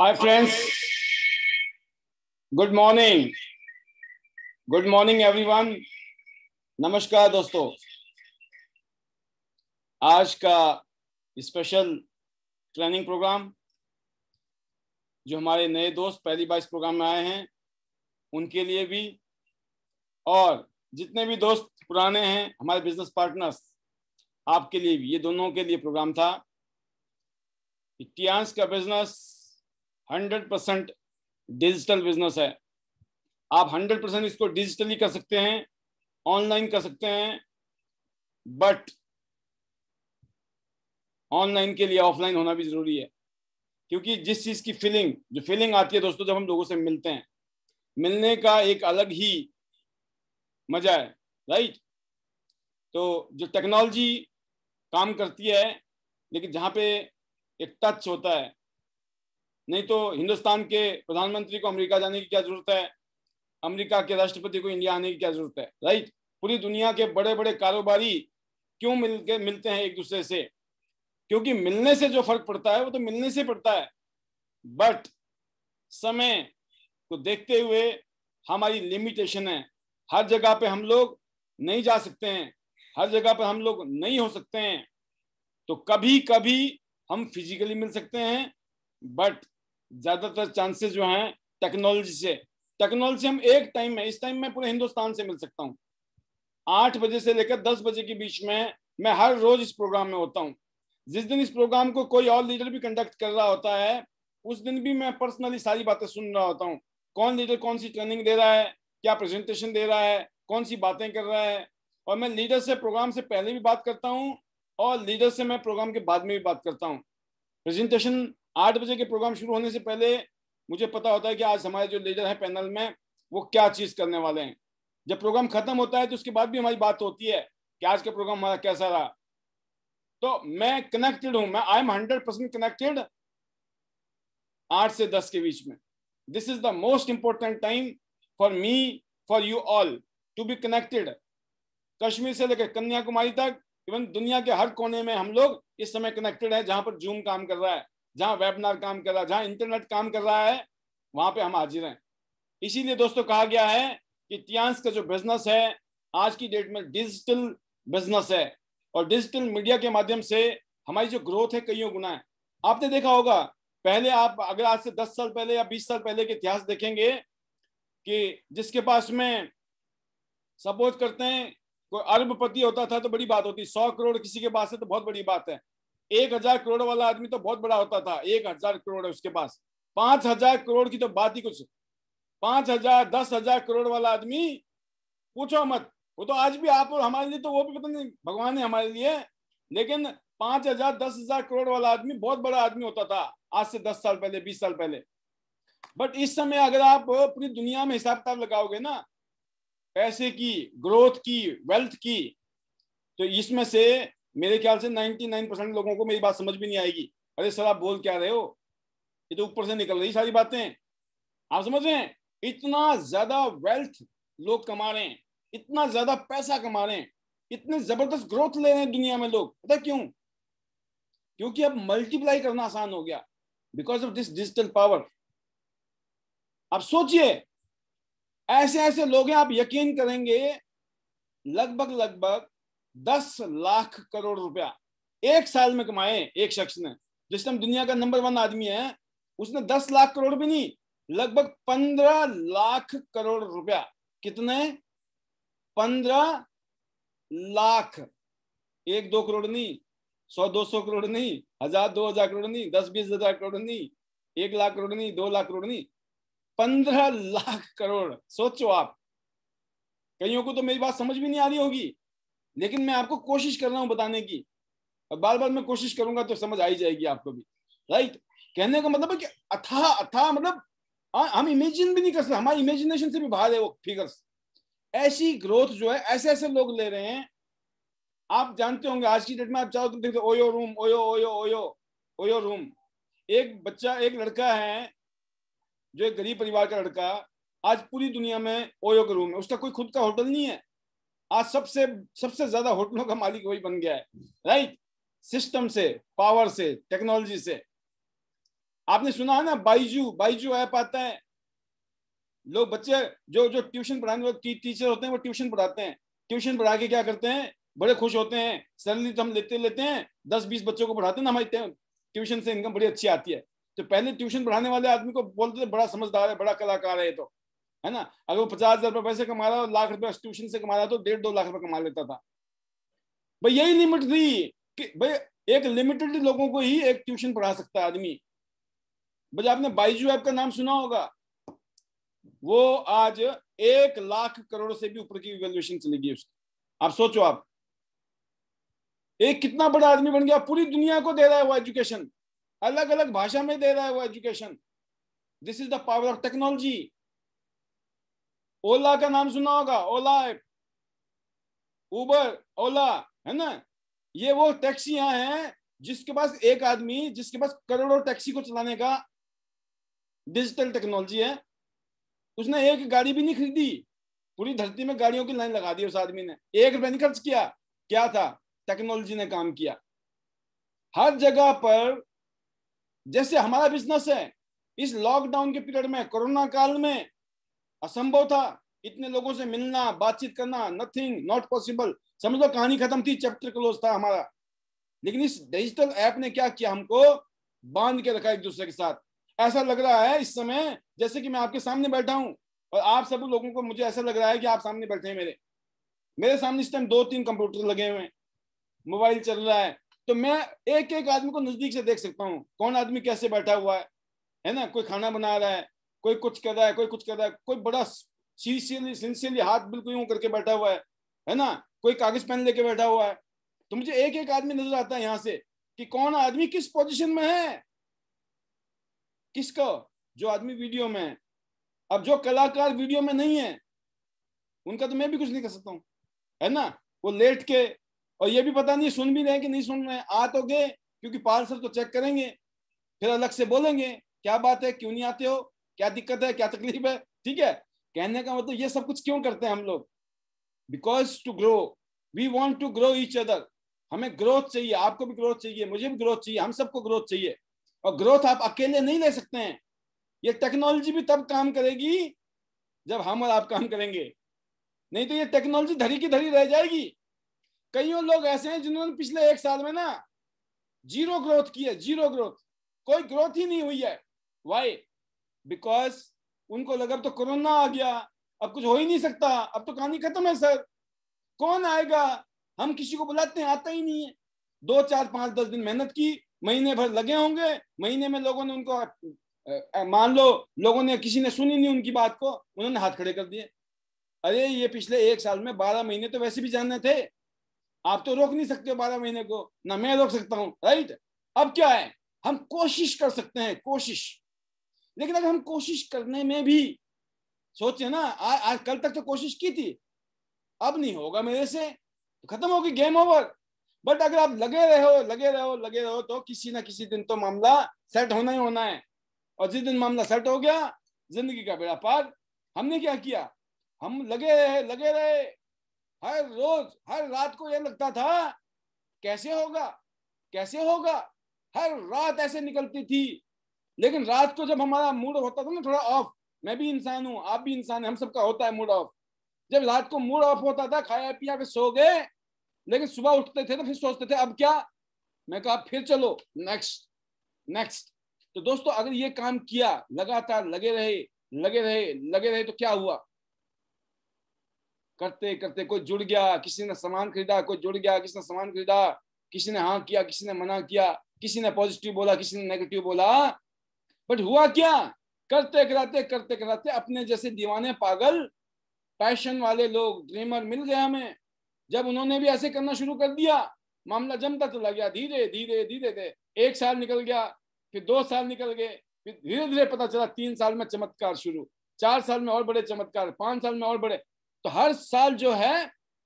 Hi friends. Good morning good morning everyone नमस्कार दोस्तों आज का स्पेशल ट्रेनिंग प्रोग्राम जो हमारे नए दोस्त पहली बार इस प्रोग्राम में आए हैं उनके लिए भी और जितने भी दोस्त पुराने हैं हमारे बिजनेस पार्टनर्स आपके लिए भी ये दोनों के लिए प्रोग्राम था टियांस का business hundred percent digital business है आप हंड्रेड परसेंट इसको डिजिटली कर सकते हैं ऑनलाइन कर सकते हैं बट ऑनलाइन के लिए ऑफलाइन होना भी जरूरी है क्योंकि जिस चीज की फीलिंग जो फीलिंग आती है दोस्तों जब हम लोगों से मिलते हैं मिलने का एक अलग ही मजा है राइट तो जो टेक्नोलॉजी काम करती है लेकिन जहां पे एक टच होता है नहीं तो हिंदुस्तान के प्रधानमंत्री को अमेरिका जाने की क्या जरूरत है अमेरिका के राष्ट्रपति को इंडिया आने की क्या जरूरत है राइट पूरी दुनिया के बड़े बड़े कारोबारी क्यों मिल के मिलते हैं एक दूसरे से क्योंकि मिलने से जो फर्क पड़ता है वो तो मिलने से पड़ता है बट समय को देखते हुए हमारी लिमिटेशन है हर जगह पे हम लोग नहीं जा सकते हैं हर जगह पर हम लोग नहीं हो सकते हैं तो कभी कभी हम फिजिकली मिल सकते हैं बट ज्यादातर चांसेस जो हैं टेक्नोलॉजी से टेक्नोलॉजी हम एक टाइम में इस टाइम में पूरे हिंदुस्तान से मिल सकता हूँ आठ बजे से लेकर दस बजे के बीच में मैं हर रोज इस प्रोग्राम में होता हूँ जिस दिन इस प्रोग्राम को कोई और लीडर भी कंडक्ट कर रहा होता है उस दिन भी मैं पर्सनली सारी बातें सुन रहा होता हूँ कौन लीडर कौन सी ट्रेनिंग दे रहा है क्या प्रेजेंटेशन दे रहा है कौन सी बातें कर रहा है और मैं लीडर से प्रोग्राम से पहले भी बात करता हूँ और लीडर से मैं प्रोग्राम के बाद में भी बात करता हूँ प्रेजेंटेशन आठ बजे के प्रोग्राम शुरू होने से पहले मुझे पता होता है कि आज हमारे जो लेजर है पैनल में वो क्या चीज करने वाले हैं जब प्रोग्राम खत्म होता है तो उसके बाद भी हमारी बात होती है कि आज का प्रोग्राम हमारा कैसा रहा तो मैं कनेक्टेड हूं मैं I am hundred percent connected आठ से दस के बीच में this is the most important time for me for you all to be connected Kashmir से लेकर कन्याकुमारी तक इवन दुनिया के हर कोने में हम लोग इस समय कनेक्टेड है जहां पर जूम काम कर रहा है जहां वेबिनार काम कर रहा है जहां इंटरनेट काम कर रहा है वहां पे हम हाजिर हैं इसीलिए दोस्तों कहा गया है कि टियांस का जो बिजनेस है आज की डेट में डिजिटल बिजनेस है और डिजिटल मीडिया के माध्यम से हमारी जो ग्रोथ है कईयों गुना है आपने देखा होगा पहले आप अगर आज से दस साल पहले या बीस साल पहले के इतिहास देखेंगे कि जिसके पास में सपोज करते हैं कोई अरबपति होता था तो बड़ी बात होती सौ करोड़ किसी के पास है तो बहुत बड़ी बात है एक हजार करोड़ वाला आदमी तो बहुत बड़ा होता था एक हजार करोड़ है उसके पास पांच हजार करोड़ की तो बात ही कुछ पांच हजार दस हजार करोड़ वाला आदमी पूछो मत वो तो आज भी आप और हमारे लिए तो वो भी पता नहीं भगवान है हमारे लिए लेकिन पांच हजार दस हजार करोड़ वाला आदमी बहुत बड़ा आदमी होता था आज से दस साल पहले बीस साल पहले बट इस समय अगर आप पूरी दुनिया में हिसाब किताब लगाओगे ना पैसे की ग्रोथ की वेल्थ की तो इसमें से मेरे ख्याल से 99 परसेंट लोगों को मेरी बात समझ भी नहीं आएगी अरे सर आप बोल क्या रहे हो ये तो ऊपर से निकल रही सारी बातें आप समझ रहे हैं इतना ज्यादा वेल्थ लोग कमा रहे हैं इतना ज्यादा पैसा कमा रहे हैं इतने जबरदस्त ग्रोथ ले रहे हैं दुनिया में लोग पता क्यों क्योंकि अब मल्टीप्लाई करना आसान हो गया because of this digital power आप सोचिए ऐसे ऐसे लोग हैं आप यकीन करेंगे लगभग लगभग दस लाख करोड़ रुपया एक साल में कमाए एक शख्स ने जिस टाइम दुनिया का नंबर वन आदमी है उसने दस लाख करोड़ भी नहीं लगभग पंद्रह लाख करोड़ रुपया कितने पंद्रह लाख एक दो करोड़ नहीं सौ दो सौ करोड़ नहीं हजार दो हजार करोड़ नहीं दस बीस हजार करोड़ नहीं एक लाख करोड़ नहीं दो लाख करोड़ नहीं पंद्रह लाख करोड़ सोचो आप कईयों को तो मेरी बात समझ भी नहीं आ रही होगी लेकिन मैं आपको कोशिश कर रहा हूँ बताने की और बार बार मैं कोशिश करूंगा तो समझ आई जाएगी आपको भी राइट कहने का मतलब है कि अथा अथा मतलब हम इमेजिन भी नहीं कर सकते हमारी इमेजिनेशन से भी बाहर है वो फिगर्स ऐसी ग्रोथ जो है ऐसे ऐसे लोग ले रहे हैं आप जानते होंगे आज की डेट में आप चाहो तो देखते ओयो रूम ओयो ओयो ओयो ओयो रूम एक बच्चा एक लड़का है जो एक गरीब परिवार का लड़का आज पूरी दुनिया में ओयो का रूम है उसका कोई खुद का होटल नहीं है आज सबसे सबसे ज्यादा होटलों का मालिक वही बन गया है राइट सिस्टम से पावर से टेक्नोलॉजी से आपने सुना है ना बाइजू बाइजू ऐप आता है लोग बच्चे जो जो ट्यूशन पढ़ाने वाले टीचर होते हैं वो ट्यूशन पढ़ाते हैं ट्यूशन पढ़ा के क्या करते हैं बड़े खुश होते हैं सैलरी तो हम लेते लेते हैं दस बीस बच्चों को पढ़ाते हैं ना हमारी ट्यूशन से इनकम बड़ी अच्छी आती है तो पहले ट्यूशन पढ़ाने वाले आदमी को बोलते थे बड़ा समझदार है बड़ा कलाकार है तो है ना अगर वो पचास हजार रुपये पैसे कमा रहा है लाख रुपए ट्यूशन से कमा रहा तो डेढ़ दो लाख रुपए कमा लेता था भाई यही लिमिट थी कि भाई एक लिमिटेड लोगों को ही एक ट्यूशन पढ़ा सकता है आदमी भाई आपने बाईजू ऐप का नाम सुना होगा वो आज एक लाख करोड़ से भी ऊपर की वैल्यूएशन चली गई उसकी आप सोचो आप एक कितना बड़ा आदमी बन गया पूरी दुनिया को दे रहा है वो एजुकेशन अलग अलग भाषा में दे रहा है वो education this is the power of technology Ola का नाम सुना होगा ओला उबर ओला है ना ये वो टैक्सियां हैं जिसके पास एक आदमी जिसके पास करोड़ों टैक्सी को चलाने का डिजिटल टेक्नोलॉजी है उसने एक गाड़ी भी नहीं खरीदी पूरी धरती में गाड़ियों की लाइन लगा दी उस आदमी ने एक रुपया नहीं खर्च किया क्या था टेक्नोलॉजी ने काम किया हर जगह पर जैसे हमारा बिजनेस है इस लॉकडाउन के पीरियड में कोरोना काल में असंभव था इतने लोगों से मिलना बातचीत करना नथिंग नॉट पॉसिबल समझ लो कहानी खत्म थी चैप्टर क्लोज था हमारा लेकिन इस डिजिटल ऐप ने क्या किया हमको बांध के रखा एक दूसरे के साथ ऐसा लग रहा है इस समय जैसे कि मैं आपके सामने बैठा हूं और आप सब लोगों को मुझे ऐसा लग रहा है कि आप सामने बैठे हैं मेरे मेरे सामने इस टाइम दो तीन कंप्यूटर लगे हुए हैं मोबाइल चल रहा है तो मैं एक एक आदमी को नजदीक से देख सकता हूँ कौन आदमी कैसे बैठा हुआ है है ना कोई खाना बना रहा है कोई कुछ कह रहा है कोई कुछ कह रहा है कोई बड़ा सीरियसली सिंसियरली हाथ बिल्कुल यूं करके बैठा हुआ है है ना कोई कागज पेन लेके बैठा हुआ है तो मुझे एक एक आदमी नजर आता है यहां से कि कौन आदमी किस पोजिशन में है किसका जो आदमी वीडियो में है अब जो कलाकार वीडियो में नहीं है उनका तो मैं भी कुछ नहीं कर सकता हूँ है ना वो लेट के और ये भी पता नहीं सुन भी रहे कि नहीं सुन रहे आ तो गए क्योंकि पार्सल तो चेक करेंगे फिर अलग से बोलेंगे क्या बात है क्यों नहीं आते हो क्या दिक्कत है क्या तकलीफ है ठीक है कहने का मतलब ये सब कुछ क्यों करते हैं हम लोग because to grow we want to grow each other हमें ग्रोथ चाहिए आपको भी ग्रोथ चाहिए मुझे भी ग्रोथ चाहिए हम सबको ग्रोथ चाहिए और ग्रोथ आप अकेले नहीं ले सकते हैं ये टेक्नोलॉजी भी तब काम करेगी जब हम और आप काम करेंगे नहीं तो ये टेक्नोलॉजी धरी की धरी रह जाएगी कईयों लोग ऐसे हैं जिन्होंने पिछले एक साल में ना जीरो ग्रोथ की है जीरो ग्रोथ कोई ग्रोथ ही नहीं हुई है वाई बिकॉज उनको लगा अब तो कोरोना आ गया अब कुछ हो ही नहीं सकता अब तो कहानी खत्म है सर कौन आएगा हम किसी को बुलाते हैं आता ही नहीं है दो चार पांच दस दिन मेहनत की महीने भर लगे होंगे महीने में लोगों ने उनको मान लो लोगों ने किसी ने सुनी नहीं उनकी बात को उन्होंने हाथ खड़े कर दिए अरे ये पिछले एक साल में बारह महीने तो वैसे भी जानने थे आप तो रोक नहीं सकते हो बारह महीने को ना मैं रोक सकता हूँ राइट अब क्या है हम कोशिश कर सकते हैं कोशिश लेकिन अगर हम कोशिश करने में भी सोचे ना आज आ, कल तक तो कोशिश की थी अब नहीं होगा मेरे से तो खत्म होगी गेम ओवर बट अगर आप लगे रहो लगे रहो लगे रहो तो किसी ना किसी दिन तो मामला सेट होना ही होना है और जिस दिन मामला सेट हो गया जिंदगी का बेड़ा पार हमने क्या किया हम लगे रहे लगे रहे हर रोज हर रात को यह लगता था कैसे होगा कैसे होगा हर रात ऐसे निकलती थी लेकिन रात को जब हमारा मूड होता था ना थोड़ा ऑफ मैं भी इंसान हूँ आप भी इंसान है हम सबका होता है मूड ऑफ जब रात को मूड ऑफ होता था खाया पिया के सो गए लेकिन सुबह उठते थे तो फिर सोचते थे अब क्या मैं कहा फिर चलो नेक्स्ट नेक्स्ट तो दोस्तों अगर ये काम किया लगातार लगे रहे लगे रहे लगे रहे तो क्या हुआ करते करते कोई जुड़ गया किसी ने सामान खरीदा कोई जुड़ गया किसी ने सामान खरीदा किसी ने हाँ किया किसी ने मना किया किसी ने पॉजिटिव बोला किसी ने नेगेटिव बोला बट हुआ क्या करते कराते करते कराते अपने जैसे दीवाने पागल पैशन वाले लोग ड्रीमर मिल गया हमें जब उन्होंने भी ऐसे करना शुरू कर दिया मामला जमता चला तो गया धीरे धीरे धीरे धीरे एक साल निकल गया फिर दो साल निकल गए फिर धीरे धीरे पता चला तीन साल में चमत्कार शुरू चार साल में और बड़े चमत्कार पांच साल में और बड़े तो हर साल जो है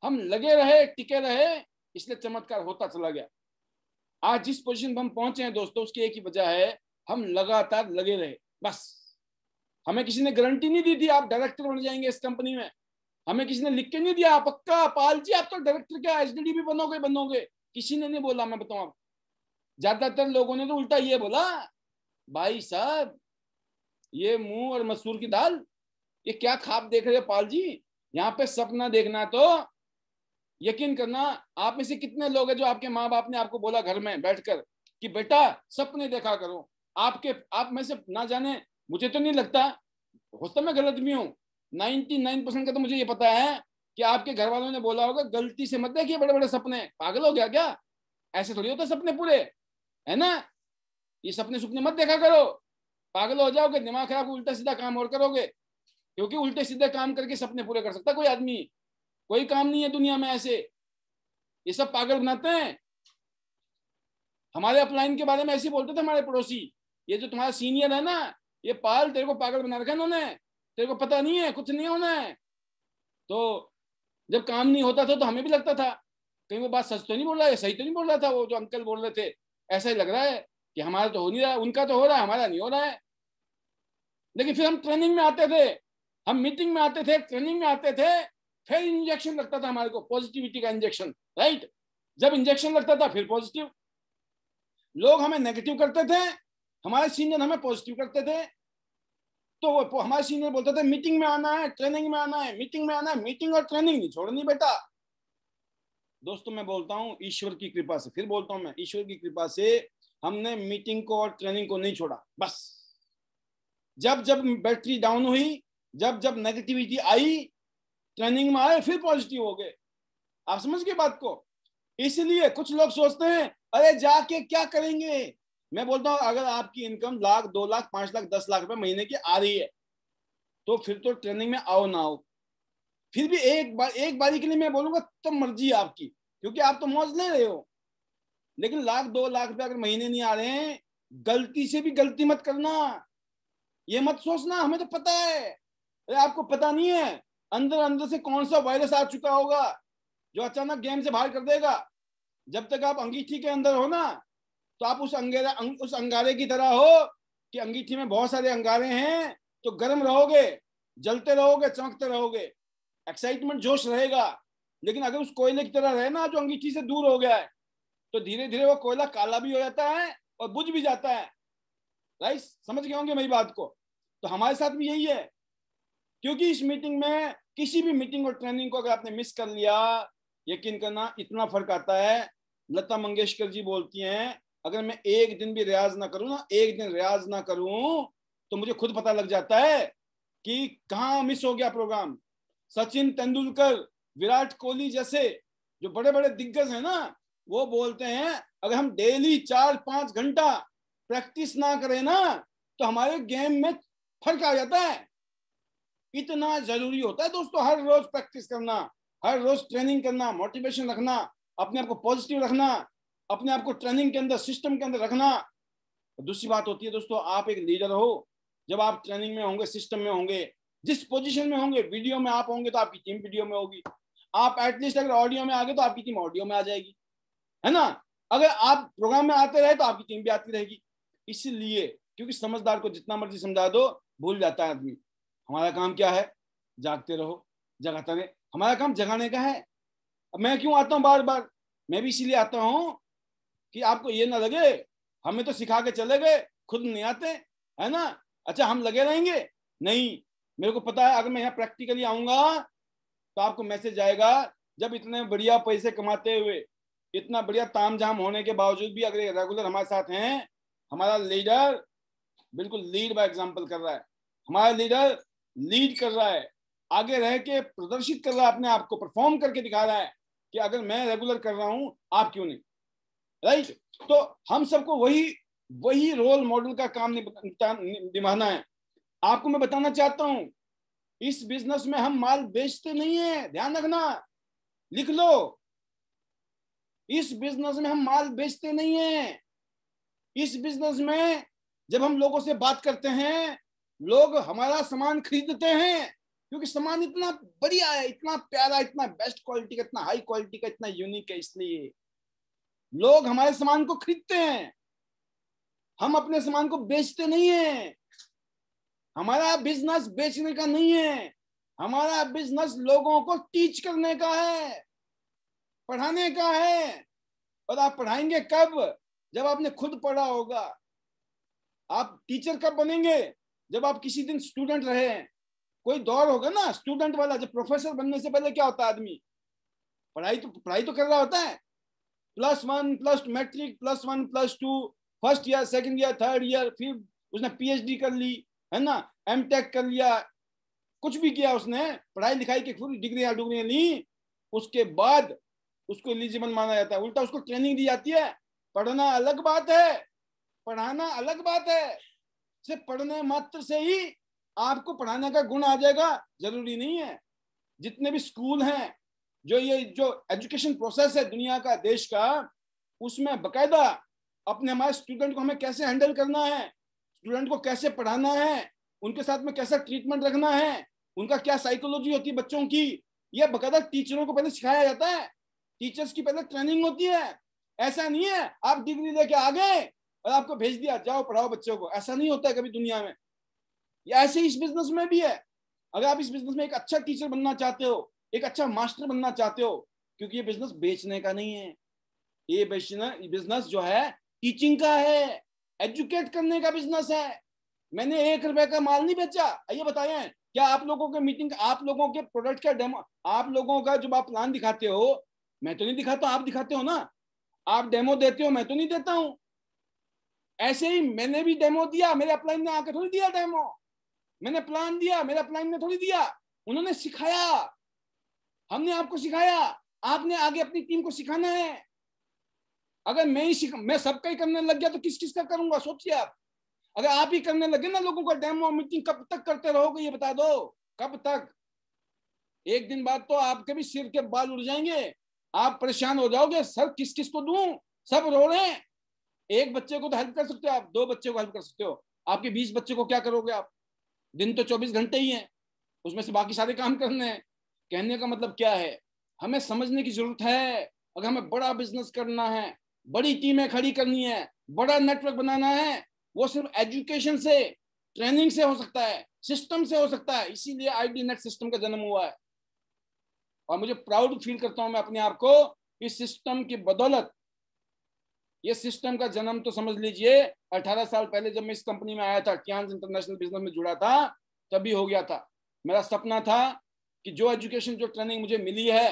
हम लगे रहे टिके रहे इसलिए चमत्कार होता चला गया आज जिस पोजिशन पर हम पहुंचे हैं दोस्तों उसकी एक ही वजह है हम लगातार लगे रहे बस हमें किसी ने गारंटी नहीं दी थी आप डायरेक्टर बन जाएंगे इस कंपनी में हमें किसी ने लिख के नहीं दिया पक्का पाल जी आप तो डायरेक्टर क्या एच भी बनोगे बनोगे किसी ने नहीं बोला मैं बताऊ आप ज्यादातर लोगों ने तो उल्टा ये बोला भाई साहब ये मुंह और मसूर की दाल ये क्या खाप देख रहे हो पाल जी यहाँ पे सपना देखना तो यकीन करना आप में से कितने लोग हैं जो आपके माँ बाप ने आपको बोला घर में बैठकर कि बेटा सपने देखा करो आपके आप में से ना जाने मुझे तो नहीं लगता होता मैं गलत भी हूँ नाइनटी नाइन परसेंट का तो मुझे ये पता है कि आपके घर वालों ने बोला होगा गलती से मत देखिए बड़े बड़े सपने पागल हो गया क्या ऐसे थोड़ी होता सपने पूरे है ना ये सपने सुपने मत देखा करो पागल हो जाओगे दिमाग खराब उल्टा सीधा काम और करोगे क्योंकि उल्टे सीधे काम करके सपने पूरे कर सकता कोई आदमी कोई काम नहीं है दुनिया में ऐसे ये सब पागल बनाते हैं हमारे अपलाइन के बारे में ऐसे बोलते थे हमारे पड़ोसी ये जो तुम्हारा सीनियर है ना ये पाल तेरे को पागल बना रखा उन्होंने तेरे को पता नहीं है कुछ नहीं होना है तो जब काम नहीं होता था तो हमें भी लगता था कहीं वो बात सच तो नहीं बोल रहा है सही तो नहीं बोल रहा था वो जो अंकल बोल रहे थे ऐसा ही लग रहा है कि हमारा तो हो नहीं रहा है उनका तो हो रहा है हमारा नहीं हो रहा है लेकिन फिर हम ट्रेनिंग में आते थे हम मीटिंग में आते थे ट्रेनिंग में आते थे फिर इंजेक्शन लगता था हमारे को पॉजिटिविटी का इंजेक्शन राइट जब इंजेक्शन लगता था फिर पॉजिटिव लोग हमें नेगेटिव करते थे हमारे सीनियर हमें पॉजिटिव करते थे तो वो हमारे सीनियर बोलते थे मीटिंग में आना है ट्रेनिंग में आना है मीटिंग में आना है मीटिंग और ट्रेनिंग नहीं छोड़नी बेटा दोस्तों मैं बोलता हूँ ईश्वर की कृपा से फिर बोलता हूँ मैं ईश्वर की कृपा से हमने मीटिंग को और ट्रेनिंग को नहीं छोड़ा बस जब जब बैटरी डाउन हुई जब जब नेगेटिविटी आई ट्रेनिंग में आए फिर पॉजिटिव हो गए आप समझ गए बात को इसलिए कुछ लोग सोचते हैं अरे जाके क्या करेंगे मैं बोलता हूँ अगर आपकी इनकम लाख दो लाख पांच लाख दस लाख रुपए महीने की आ रही है तो फिर तो ट्रेनिंग में आओ ना आओ फिर भी एक बार एक बारी के लिए मैं बोलूंगा तब तो मर्जी आपकी क्योंकि आप तो मौज ले रहे हो लेकिन लाख दो लाख रुपए अगर महीने नहीं आ रहे हैं गलती से भी गलती मत करना ये मत सोचना हमें तो पता है अरे आपको पता नहीं है अंदर अंदर से कौन सा वायरस आ चुका होगा जो अचानक गेम से बाहर कर देगा जब तक आप अंगीठी के अंदर हो ना तो आप उस अंगेरा अंग, उस अंगारे की तरह हो कि अंगीठी में बहुत सारे अंगारे हैं तो गर्म रहोगे जलते रहोगे चमकते रहोगे एक्साइटमेंट जोश रहेगा लेकिन अगर उस कोयले की तरह रहना जो अंगीठी से दूर हो गया है तो धीरे धीरे वो कोयला काला भी हो जाता है और बुझ भी जाता है राइट समझ गए होंगे मेरी बात को तो हमारे साथ भी यही है क्योंकि इस मीटिंग में किसी भी मीटिंग और ट्रेनिंग को अगर आपने मिस कर लिया यकीन करना इतना फर्क आता है लता मंगेशकर जी बोलती हैं अगर मैं एक दिन भी रियाज ना करूं ना एक दिन रियाज ना करूं तो मुझे खुद पता लग जाता है कि कहाँ मिस हो गया प्रोग्राम सचिन तेंदुलकर विराट कोहली जैसे जो बड़े बड़े दिग्गज हैं ना वो बोलते हैं अगर हम डेली चार पांच घंटा प्रैक्टिस ना करें ना तो हमारे गेम में फर्क आ जाता है इतना जरूरी होता है दोस्तों हर रोज प्रैक्टिस करना हर रोज ट्रेनिंग करना मोटिवेशन रखना अपने आप को पॉजिटिव रखना अपने आप को ट्रेनिंग के अंदर सिस्टम के अंदर रखना दूसरी बात होती है दोस्तों आप एक लीडर हो जब आप ट्रेनिंग में होंगे सिस्टम में होंगे जिस पोजीशन में होंगे वीडियो में आप होंगे तो आपकी टीम वीडियो में होगी आप एटलीस्ट अगर ऑडियो में आ गए तो आपकी टीम ऑडियो में आ जाएगी है ना अगर आप प्रोग्राम में आते रहे तो आपकी टीम भी आती रहेगी इसलिए क्योंकि समझदार को जितना मर्जी समझा दो भूल जाता है आदमी हमारा काम क्या है जागते रहो जगाते रहे हमारा काम जगाने का है मैं क्यों आता हूँ बार बार मैं भी इसीलिए आता हूँ कि आपको ये ना लगे हमें तो सिखा के चले गए खुद नहीं आते है ना अच्छा हम लगे रहेंगे नहीं मेरे को पता है अगर मैं यहाँ प्रैक्टिकली आऊंगा तो आपको मैसेज आएगा जब इतने बढ़िया पैसे कमाते हुए इतना बढ़िया ताम झाम होने के बावजूद भी अगर रेगुलर हमारे साथ हैं हमारा लीडर बिल्कुल लीड बाय एग्जाम्पल कर रहा है हमारा लीडर लीड कर रहा है आगे रह के प्रदर्शित कर रहा है अपने आप को परफॉर्म करके दिखा रहा है कि अगर मैं रेगुलर कर रहा हूं आप क्यों नहीं राइट तो हम सबको वही वही रोल मॉडल का काम निभाना है आपको मैं बताना चाहता हूं इस बिजनेस में हम माल बेचते नहीं है ध्यान रखना लिख लो इस बिजनेस में हम माल बेचते नहीं है इस बिजनेस में जब हम लोगों से बात करते हैं लोग हमारा सामान खरीदते हैं क्योंकि सामान इतना बढ़िया है इतना प्यारा इतना बेस्ट क्वालिटी का इतना हाई क्वालिटी का इतना यूनिक है इसलिए लोग हमारे सामान को खरीदते हैं हम अपने सामान को बेचते नहीं है हमारा बिजनेस बेचने का नहीं है हमारा बिजनेस लोगों को टीच करने का है पढ़ाने का है और आप पढ़ाएंगे कब जब आपने खुद पढ़ा होगा आप टीचर कब बनेंगे जब आप किसी दिन स्टूडेंट रहे हैं कोई दौर होगा ना स्टूडेंट वाला जब प्रोफेसर बनने से पहले क्या होता है आदमी पढ़ाई तो पढ़ाई तो कर रहा होता है plus one plus two matric plus one plus two first year second year third year फिर उसने पीएचडी कर ली है ना एम टेक कर लिया कुछ भी किया उसने पढ़ाई लिखाई की पूरी डिग्रियां डुगरियां ली उसके बाद उसको एलिजिबल माना जाता है उल्टा उसको ट्रेनिंग दी जाती है पढ़ना अलग बात है पढ़ाना अलग बात है सिर्फ पढ़ने मात्र से ही आपको पढ़ाने का गुण आ जाएगा जरूरी नहीं है जितने भी स्कूल हैं जो ये जो एजुकेशन प्रोसेस है दुनिया का देश का उसमें बकायदा अपने हमारे स्टूडेंट को हमें कैसे हैंडल करना है स्टूडेंट को कैसे पढ़ाना है उनके साथ में कैसा ट्रीटमेंट रखना है उनका क्या साइकोलॉजी होती है बच्चों की यह बकायदा टीचरों को पहले सिखाया जाता है टीचर्स की पहले ट्रेनिंग होती है ऐसा नहीं है आप डिग्री लेके आ गए और आपको भेज दिया जाओ पढ़ाओ बच्चों को ऐसा नहीं होता है कभी दुनिया में ये ऐसे इस बिजनेस में भी है अगर आप इस बिजनेस में एक अच्छा टीचर बनना चाहते हो एक अच्छा मास्टर बनना चाहते हो क्योंकि ये बिजनेस बेचने का नहीं है ये बिजनेस जो है टीचिंग का है एजुकेट करने का बिजनेस है मैंने एक रुपए का माल नहीं बेचा ये बताए क्या आप लोगों के मीटिंग आप लोगों के प्रोडक्ट का डेमो आप लोगों का जब आप प्लान दिखाते हो मैं तो नहीं दिखाता आप दिखाते हो ना आप डेमो देते हो मैं तो नहीं देता हूं ऐसे ही मैंने भी डेमो दिया मेरे अपलाइन ने आकर थोड़ी दिया डेमो मैंने प्लान दिया मेरे अपलाइन ने थोड़ी दिया उन्होंने सिखाया हमने आपको सिखाया आपने आगे अपनी टीम को सिखाना है अगर मैं ही सिखा मैं सबका ही करने लग गया तो किस किस का करूंगा सोचिए आप अगर आप ही करने लगे ना लोगों का डेमो मीटिंग कब तक करते रहोगे ये बता दो कब तक एक दिन बाद तो आपके भी सिर के बाल उड़ जाएंगे आप परेशान हो जाओगे सर किस किस को दू सब रो रहे हैं एक बच्चे को तो हेल्प कर सकते हो आप दो बच्चे को हेल्प कर सकते हो आपके बीस बच्चे को क्या करोगे आप दिन तो चौबीस घंटे ही है उसमें से बाकी सारे काम करने हैं कहने का मतलब क्या है हमें समझने की जरूरत है अगर हमें बड़ा बिजनेस करना है बड़ी टीमें खड़ी करनी है बड़ा नेटवर्क बनाना है वो सिर्फ एजुकेशन से ट्रेनिंग से हो सकता है सिस्टम से हो सकता है इसीलिए आईडी नेट सिस्टम का जन्म हुआ है और मुझे प्राउड फील करता हूं मैं अपने आप को इस सिस्टम की बदौलत ये सिस्टम का जन्म तो समझ लीजिए 18 साल पहले जब मैं इस कंपनी में आया था क्या इंटरनेशनल बिजनेस में जुड़ा था तभी हो गया था मेरा सपना था कि जो एजुकेशन जो ट्रेनिंग मुझे मिली है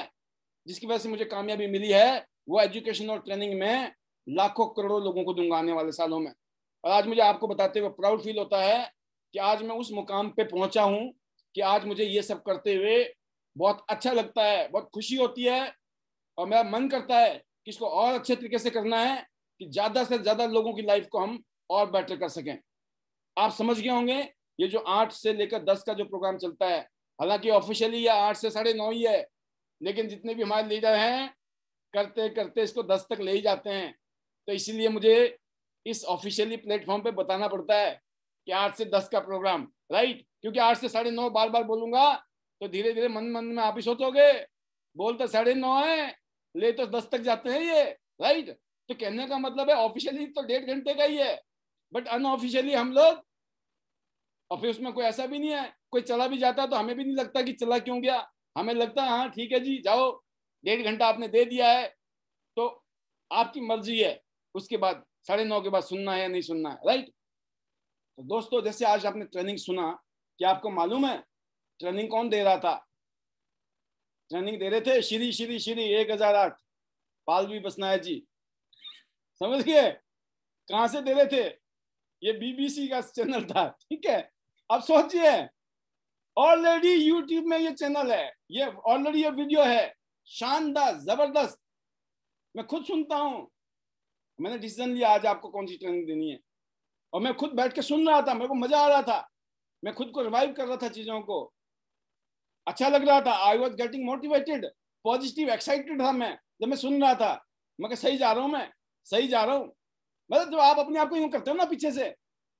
जिसकी वजह से मुझे कामयाबी मिली है वो एजुकेशन और ट्रेनिंग में लाखों करोड़ों लोगों को दूंगा आने वाले सालों में और आज मुझे आपको बताते हुए प्राउड फील होता है कि आज मैं उस मुकाम पे पहुंचा हूं कि आज मुझे ये सब करते हुए बहुत अच्छा लगता है बहुत खुशी होती है और मेरा मन करता है कि इसको और अच्छे तरीके से करना है कि ज़्यादा से ज़्यादा लोगों की लाइफ को हम और बेटर कर सकें आप समझ गए होंगे ये जो आठ से लेकर दस का जो प्रोग्राम चलता है हालांकि ऑफिशियली ये आठ से साढ़े नौ ही है लेकिन जितने भी हमारे लीडर हैं करते करते इसको दस तक ले ही जाते हैं तो इसीलिए मुझे इस ऑफिशियली प्लेटफॉर्म पे बताना पड़ता है कि आठ से दस का प्रोग्राम राइट क्योंकि आठ से साढ़े नौ बार बार बोलूंगा तो धीरे धीरे मन मन में आप ही सोचोगे तो साढ़े नौ है ले तो दस तक जाते हैं ये राइट तो कहने का मतलब है ऑफिशियली तो डेढ़ घंटे का ही है बट अनऑफिशियली हम लोग और फिर उसमें कोई ऐसा भी नहीं है कोई चला भी जाता तो हमें भी नहीं लगता कि चला क्यों गया हमें लगता है हाँ ठीक है जी जाओ डेढ़ घंटा आपने दे दिया है तो आपकी मर्जी है उसके बाद साढ़े नौ के बाद सुनना है या नहीं सुनना है राइट तो दोस्तों जैसे आज आपने ट्रेनिंग सुना क्या आपको मालूम है ट्रेनिंग कौन दे रहा था ट्रेनिंग दे रहे थे श्री श्री श्री एक हजार आठ पालवी बसनायक जी समझ गए कहाँ से दे रहे थे ये बीबीसी का चैनल था ठीक है अब सोचिए ऑलरेडी यूट्यूब में ये चैनल है ये ऑलरेडी ये वीडियो है शानदार जबरदस्त मैं खुद सुनता हूँ मैंने डिसीजन लिया आज आपको कौन सी ट्रेनिंग देनी है और मैं खुद बैठ के सुन रहा था मेरे को मजा आ रहा था मैं खुद को रिवाइव कर रहा था चीजों को अच्छा लग रहा था I was getting motivated positive excited था मैं जब मैं सुन रहा था मैं सही जा रहा हूँ मैं सही जा रहा हूँ मतलब जब आप अपने आप को यूं करते हो ना पीछे से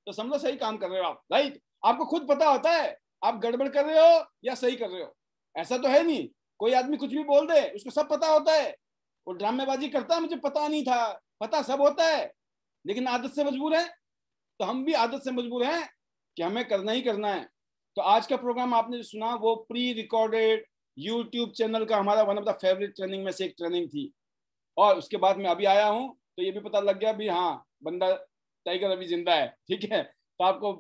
तो समझो सही काम कर रहे हो आप राइट आपको खुद पता होता है आप गड़बड़ कर रहे हो या सही कर रहे हो ऐसा तो है नहीं कोई आदमी कुछ भी बोल दे उसको सब पता होता है वो ड्रामेबाजी करता है मुझे पता नहीं था पता सब होता है लेकिन आदत से मजबूर है तो हम भी आदत से मजबूर हैं कि हमें करना ही करना है तो आज का प्रोग्राम आपने जो सुना वो प्री रिकॉर्डेड यूट्यूब चैनल का हमारा one of the favourite training में से एक ट्रेनिंग थी और उसके बाद मैं अभी आया हूँ तो ये भी पता लग गया भी हाँ बंदा टाइगर अभी जिंदा है ठीक है तो आपको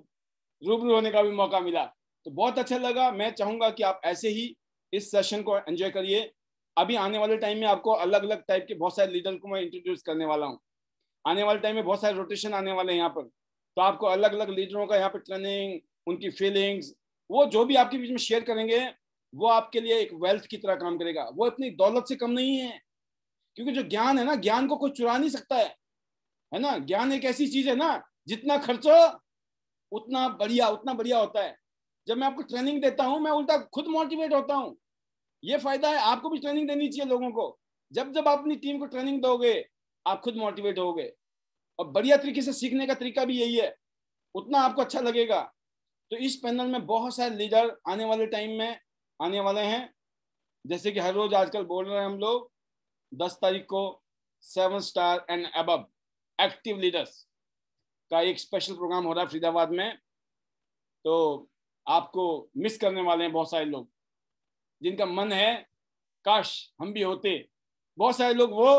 रूबरू होने का भी मौका मिला तो बहुत अच्छा लगा मैं चाहूंगा कि आप ऐसे ही इस सेशन को एंजॉय करिए अभी आने वाले टाइम में आपको अलग अलग टाइप के बहुत सारे लीडर को मैं इंट्रोड्यूस करने वाला हूँ आने वाले टाइम में बहुत सारे रोटेशन आने वाले हैं यहाँ पर तो आपको अलग अलग लीडरों का यहाँ पर ट्रेनिंग उनकी फीलिंग्स वो जो भी आपके बीच में शेयर करेंगे वो आपके लिए एक वेल्थ की तरह काम करेगा वो अपनी दौलत से कम नहीं है क्योंकि जो ज्ञान है ना ज्ञान को कोई चुरा नहीं सकता है है ना ज्ञान एक ऐसी चीज है ना जितना खर्चो उतना बढ़िया उतना बढ़िया होता है जब मैं आपको ट्रेनिंग देता हूँ मैं उल्टा खुद मोटिवेट होता हूँ ये फायदा है आपको भी ट्रेनिंग देनी चाहिए लोगों को जब जब आप अपनी टीम को ट्रेनिंग दोगे आप खुद मोटिवेट होगे और बढ़िया तरीके से सीखने का तरीका भी यही है उतना आपको अच्छा लगेगा तो इस पैनल में बहुत सारे लीडर आने वाले टाइम में आने वाले हैं जैसे कि हर रोज आजकल बोल रहे हैं हम लोग दस तारीख को सेवन स्टार एंड अब एक्टिव लीडर्स का एक स्पेशल प्रोग्राम हो रहा है फरीदाबाद में तो आपको मिस करने वाले हैं बहुत सारे लोग जिनका मन है काश हम भी होते बहुत सारे लोग वो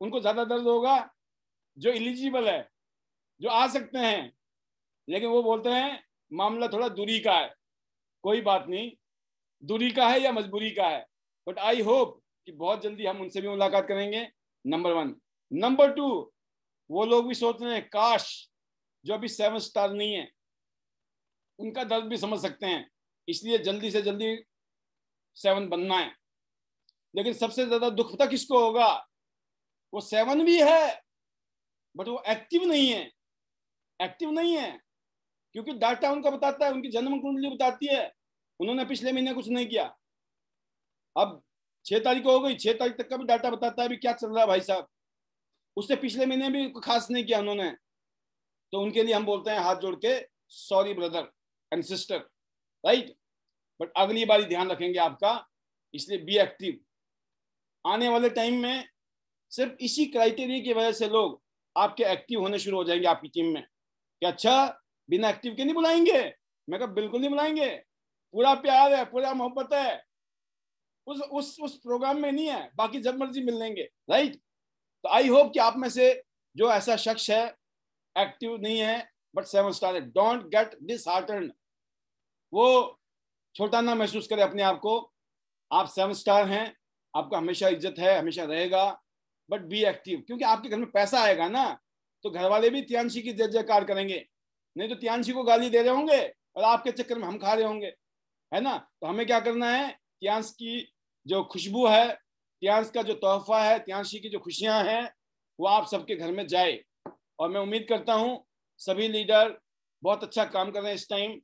उनको ज़्यादा दर्द होगा जो एलिजिबल है जो आ सकते हैं लेकिन वो बोलते हैं मामला थोड़ा दूरी का है कोई बात नहीं दूरी का है या मजबूरी का है बट आई होप कि बहुत जल्दी हम उनसे भी मुलाकात करेंगे नंबर वन नंबर टू वो लोग भी सोच रहे हैं काश जो अभी सेवन स्टार नहीं है उनका दर्द भी समझ सकते हैं इसलिए जल्दी से जल्दी सेवन बनना है लेकिन सबसे ज्यादा दुख तक किसको होगा वो सेवन भी है बट वो एक्टिव नहीं है एक्टिव नहीं है क्योंकि डाटा उनका बताता है उनकी जन्म कुंडली बताती है उन्होंने पिछले महीने कुछ नहीं किया अब छह तारीख हो गई छह तारीख तक का भी डाटा बताता है भी क्या चल रहा है भाई साहब उससे पिछले महीने भी खास नहीं किया उन्होंने तो उनके लिए हम बोलते हैं हाथ जोड़ के sorry brother and sister right but अगली बार ध्यान रखेंगे आपका इसलिए बी एक्टिव आने वाले टाइम में सिर्फ इसी क्राइटेरिया की वजह से लोग आपके एक्टिव होने शुरू हो जाएंगे आपकी टीम में कि अच्छा बिना एक्टिव के नहीं बुलाएंगे मैं कहा बिल्कुल नहीं बुलाएंगे पूरा प्यार है पूरा मोहब्बत है उस उस उस प्रोग्राम में नहीं है बाकी जब मर्जी मिल लेंगे राइट तो आई होप कि आप में से जो ऐसा शख्स है एक्टिव नहीं है बट सेवन स्टार है डोंट गेट डिसहार्टन वो छोटा ना महसूस करे अपने आप को आप सेवन स्टार हैं आपका हमेशा इज्जत है हमेशा रहेगा बट बी एक्टिव क्योंकि आपके घर में पैसा आएगा ना तो घर वाले भी तियांशी की जय जयकार करेंगे नहीं तो तियांशी को गाली दे रहे होंगे और आपके चक्कर में हम खा रहे होंगे है ना तो हमें क्या करना है त्यांश की जो खुशबू है त्यांश का जो तोहफा है त्यांशी की जो खुशियां हैं वो आप सबके घर में जाए और मैं उम्मीद करता हूँ सभी लीडर बहुत अच्छा काम कर रहे हैं इस टाइम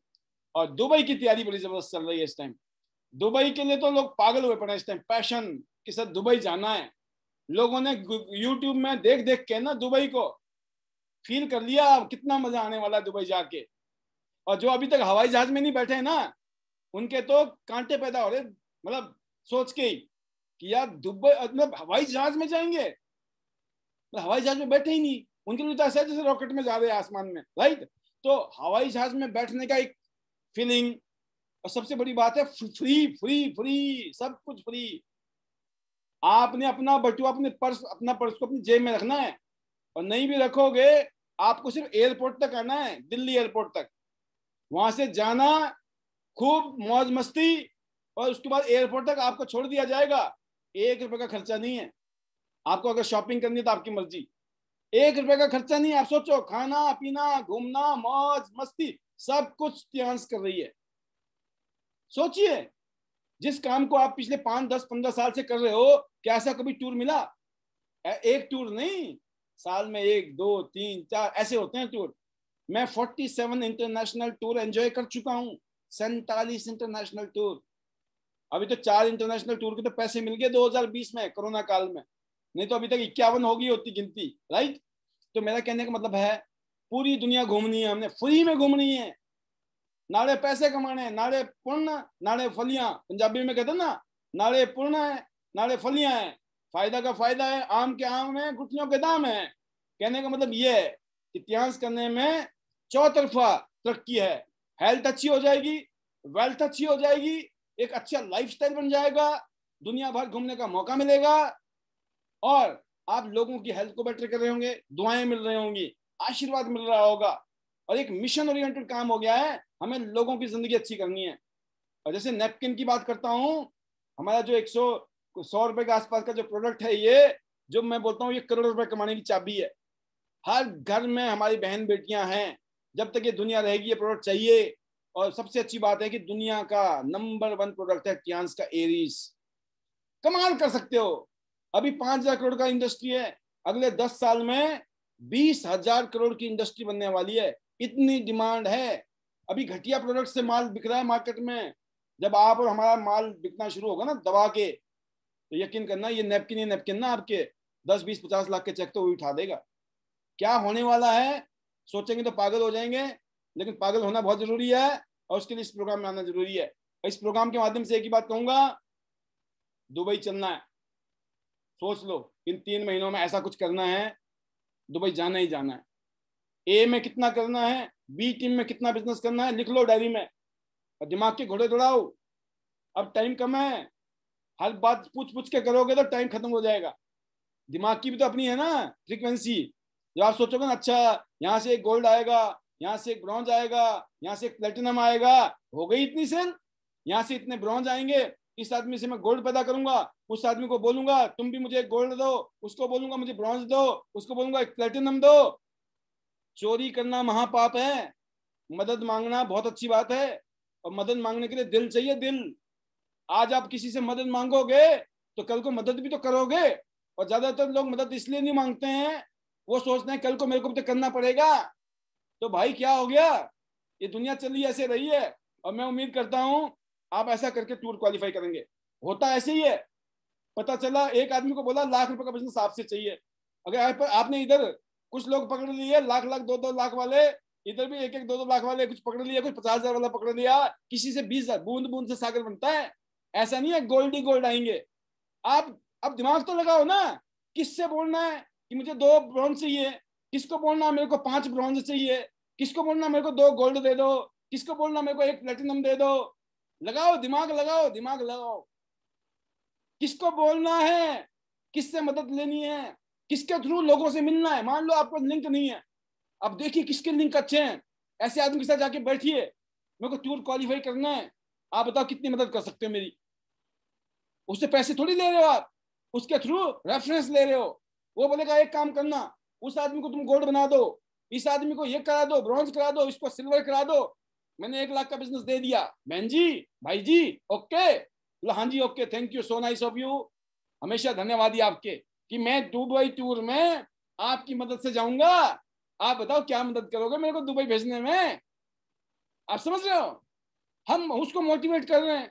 और दुबई की तैयारी बड़ी जबरदस्त चल रही है इस टाइम दुबई के लिए तो लोग पागल हुए पड़े हैं इस टाइम पैशन कि सर दुबई जाना है लोगों ने यूट्यूब में देख देख के ना दुबई को फील कर लिया अब कितना मजा आने वाला है दुबई जाके और जो अभी तक हवाई जहाज में नहीं बैठे हैं ना उनके तो कांटे पैदा हो रहे मतलब सोच के ही कि यार दुबई मतलब हवाई जहाज में जाएंगे हवाई जहाज में बैठे ही नहीं उनके लिए तो ऐसा है जैसे रॉकेट में जा रहे हैं आसमान में राइट तो हवाई जहाज में बैठने का एक फीलिंग और सबसे बड़ी बात है फ्री फ्री फ्री सब कुछ फ्री आपने अपना बटुआ अपने पर्स अपना पर्स को अपनी जेब में रखना है और नहीं भी रखोगे आपको सिर्फ एयरपोर्ट तक आना है दिल्ली एयरपोर्ट तक वहां से जाना खूब मौज मस्ती और उसके बाद एयरपोर्ट तक आपको छोड़ दिया जाएगा एक रुपए का खर्चा नहीं है आपको अगर शॉपिंग करनी है तो आपकी मर्जी एक रुपए का खर्चा नहीं आप सोचो खाना पीना घूमना मौज मस्ती सब कुछ कर रही है सोचिए जिस काम को आप पिछले पांच दस पंद्रह साल से कर रहे हो क्या ऐसा कभी टूर मिला एक टूर नहीं साल में एक दो तीन चार ऐसे होते हैं टूर मैं forty seven international tour enjoy कर चुका हूँ सैतालीस इंटरनेशनल टूर अभी तो चार इंटरनेशनल टूर के तो पैसे मिल गए 2020 में कोरोना काल में नहीं तो अभी तक इक्यावन होगी होती गिनती राइट तो मेरा कहने का मतलब है पूरी दुनिया घूमनी है हमने फ्री में घूमनी है नाड़े पैसे कमाने नाड़े पुण्य नाड़े फलियां पंजाबी में कहते ना नाड़े पुण्य है नाड़े फलियां है फायदा का फायदा है आम के आम है गुटियों के दाम है कहने का मतलब ये है इतिहास करने में चौतरफा तरक्की है हेल्थ अच्छी हो जाएगी वेल्थ अच्छी हो जाएगी एक अच्छा लाइफस्टाइल बन जाएगा दुनिया भर घूमने का मौका मिलेगा और आप लोगों की हेल्थ को बेटर कर रहे होंगे दुआएं मिल रही होंगी आशीर्वाद मिल रहा होगा और एक मिशन ओरिएंटेड काम हो गया है हमें लोगों की जिंदगी अच्छी करनी है और जैसे नेपकिन की बात करता हूं हमारा जो एक सौ सौ रुपए के आसपास का जो प्रोडक्ट है ये जो मैं बोलता हूँ ये करोड़ रुपए कमाने की चाबी है हर घर में हमारी बहन बेटियां हैं जब तक ये दुनिया रहेगी ये प्रोडक्ट चाहिए और सबसे अच्छी बात है कि दुनिया का नंबर वन प्रोडक्ट है कियांस का एरीज कमाल कर सकते हो अभी पांच हजार करोड़ का इंडस्ट्री है अगले दस साल में बीस हजार करोड़ की इंडस्ट्री बनने वाली है इतनी डिमांड है अभी घटिया प्रोडक्ट से माल बिक रहा है मार्केट में जब आप और हमारा माल बिकना शुरू होगा ना दबा के तो यकीन करना ये नेपकिन ये नेपकिन ना आपके दस बीस पचास लाख के चेक तो वही उठा देगा क्या होने वाला है सोचेंगे तो पागल हो जाएंगे लेकिन पागल होना बहुत जरूरी है और उसके लिए इस प्रोग्राम में आना जरूरी है इस प्रोग्राम के माध्यम से एक ही बात कहूंगा दुबई चलना है सोच लो इन तीन महीनों में ऐसा कुछ करना है दुबई तो जाना ही जाना है ए में कितना करना है बी टीम में कितना बिजनेस करना है लिख लो डायरी में और दिमाग के घोड़े दौड़ाओ अब टाइम कम है हर बात पूछ पूछ के करोगे तो टाइम खत्म हो जाएगा दिमाग की भी तो अपनी है ना फ्रिक्वेंसी जब आप सोचोगे ना अच्छा यहाँ से एक गोल्ड आएगा यहाँ से एक ब्रॉन्ज आएगा यहाँ से एक प्लेटिनम आएगा हो गई इतनी सेल यहाँ से इतने ब्रॉन्ज आएंगे इस आदमी से मैं गोल्ड पैदा करूंगा उस आदमी को बोलूंगा तुम भी मुझे गोल्ड दो उसको बोलूंगा मुझे ब्रॉन्ज दो उसको बोलूंगा प्लेटिनम दो चोरी करना महापाप है मदद मांगना बहुत अच्छी बात है और मदद मांगने के लिए दिल चाहिए दिल आज आप किसी से मदद मांगोगे तो कल को मदद भी तो करोगे और ज्यादातर लोग मदद इसलिए नहीं मांगते हैं वो सोचते हैं कल को मेरे को भी तो करना पड़ेगा तो भाई क्या हो गया ये दुनिया चली ऐसे रही है और मैं उम्मीद करता हूँ आप ऐसा करके टूर क्वालिफाई करेंगे होता ऐसे ही है पता चला एक आदमी को बोला लाख रुपए का बिजनेस आपसे चाहिए अगर आप, आपने इधर कुछ लोग पकड़ लिए लाख लाख दो दो लाख वाले इधर भी एक एक दो दो लाख वाले कुछ पकड़ लिया कुछ पचास हजार वाला पकड़ लिया किसी से बीस हजार बूंद बूंद से सागर बनता है ऐसा नहीं है गोल्ड ही गोल्ड आएंगे आप अब दिमाग तो लगाओ ना किससे बोलना है कि मुझे दो ब्रॉन्ज चाहिए किसको बोलना मेरे को पांच ब्रॉन्ज चाहिए किसको बोलना मेरे को दो गोल्ड दे दो किसको बोलना मेरे को एक प्लेटिनम दे दो लगाओ दिमाग लगाओ दिमाग लगाओ किसको बोलना है किससे मदद लेनी है किसके थ्रू लोगों से मिलना है मान लो आपको लिंक नहीं है अब देखिए किसके लिंक अच्छे हैं ऐसे आदमी के साथ जाके बैठिए मेरे को टूर क्वालिफाई करना है आप बताओ कितनी मदद कर सकते हो मेरी उससे पैसे थोड़ी ले रहे हो आप उसके थ्रू रेफरेंस ले रहे हो वो बोलेगा एक काम करना उस आदमी को तुम गोल्ड बना दो इस आदमी को ये करा दो ब्रॉन्ज करा दो इसको सिल्वर करा दो मैंने एक लाख का बिजनेस दे दिया बहन जी भाई जी ओके हाँ जी okay thank you so nice of you हमेशा धन्यवाद आपके कि मैं दुबई टूर में आपकी मदद से जाऊंगा आप बताओ क्या मदद करोगे मेरे को दुबई भेजने में आप समझ रहे हो हम उसको मोटिवेट कर रहे हैं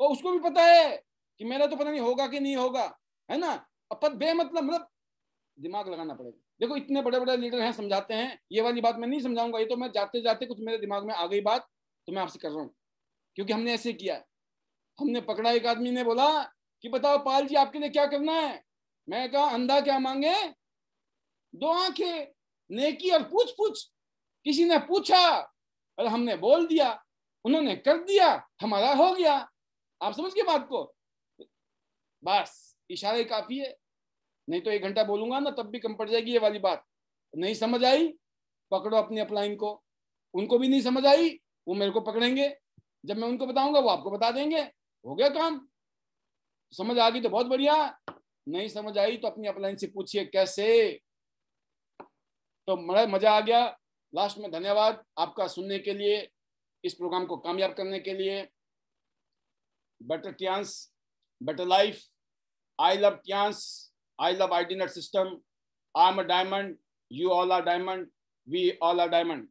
और उसको भी पता है कि मेरा तो पता नहीं होगा कि नहीं होगा है ना अपन बेमतलब मतलब दिमाग लगाना पड़ेगा देखो इतने बड़े बड़े लीडर हैं समझाते हैं ये वाली बात मैं नहीं समझाऊंगा ये तो मैं जाते जाते कुछ मेरे दिमाग में आ गई बात तो मैं आपसे कर रहा हूँ क्योंकि हमने ऐसे किया हमने पकड़ा एक आदमी ने बोला कि बताओ पाल जी आपके लिए क्या करना है मैं कहा अंधा क्या मांगे दो आंखें नेकी और पूछ पूछ किसी ने पूछा और हमने बोल दिया उन्होंने कर दिया हमारा हो गया आप समझ गए बात को बस इशारे काफी है नहीं तो एक घंटा बोलूंगा ना तब भी कम पड़ जाएगी ये वाली बात नहीं समझ आई पकड़ो अपनी अपलाइन को उनको भी नहीं समझ आई वो मेरे को पकड़ेंगे जब मैं उनको बताऊंगा वो आपको बता देंगे हो गया काम समझ आ गई तो बहुत बढ़िया नहीं समझ आई तो अपनी अपलाइन से पूछिए कैसे तो बड़ा मजा आ गया लास्ट में धन्यवाद आपका सुनने के लिए इस प्रोग्राम को कामयाब करने के लिए better chance better life I love chance I I love IDNet system. I'm a diamond. You all are diamond we all are diamond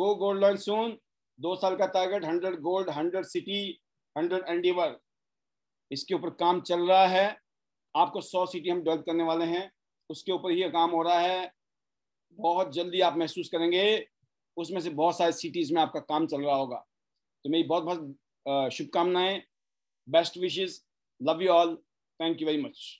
go gold loan सोन दो साल का target hundred gold hundred city hundred and डीवर इसके ऊपर काम चल रहा है आपको सौ सिटी हम डेवलप करने वाले हैं उसके ऊपर ही काम हो रहा है बहुत जल्दी आप महसूस करेंगे उसमें से बहुत सारे सिटीज़ में आपका काम चल रहा होगा तो मेरी बहुत बहुत शुभकामनाएं best wishes love you all thank you very much